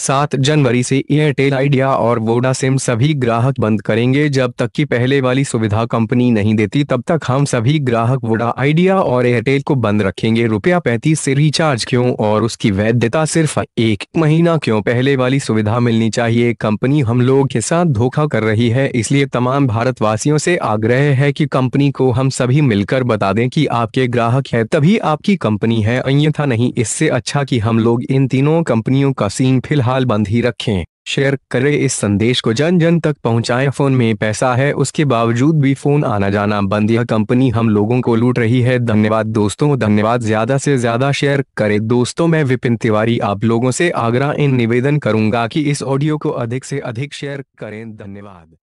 सात जनवरी से एयरटेल आइडिया और वोडा सिम सभी ग्राहक बंद करेंगे जब तक कि पहले वाली सुविधा कंपनी नहीं देती तब तक हम सभी ग्राहक वोडा आइडिया और एयरटेल को बंद रखेंगे रुपया पैंतीस से रिचार्ज क्यों और उसकी वैधता सिर्फ एक महीना क्यों पहले वाली सुविधा मिलनी चाहिए कंपनी हम लोग के साथ धोखा कर रही है इसलिए तमाम भारतवासियों से आग्रह है की कंपनी को हम सभी मिलकर बता दें की आपके ग्राहक है तभी आपकी कंपनी है अन्यथा नहीं इससे अच्छा की हम लोग इन तीनों कंपनियों का सीम फिलहाल फिलहाल बंद ही रखें शेयर करें इस संदेश को जन जन तक पहुंचाएं फोन में पैसा है उसके बावजूद भी फोन आना जाना बंद यह कंपनी हम लोगों को लूट रही है धन्यवाद दोस्तों धन्यवाद ज्यादा से ज्यादा शेयर करें दोस्तों मैं विपिन तिवारी आप लोगों से आग्रह इन निवेदन करूंगा कि इस ऑडियो को अधिक से अधिक शेयर करें धन्यवाद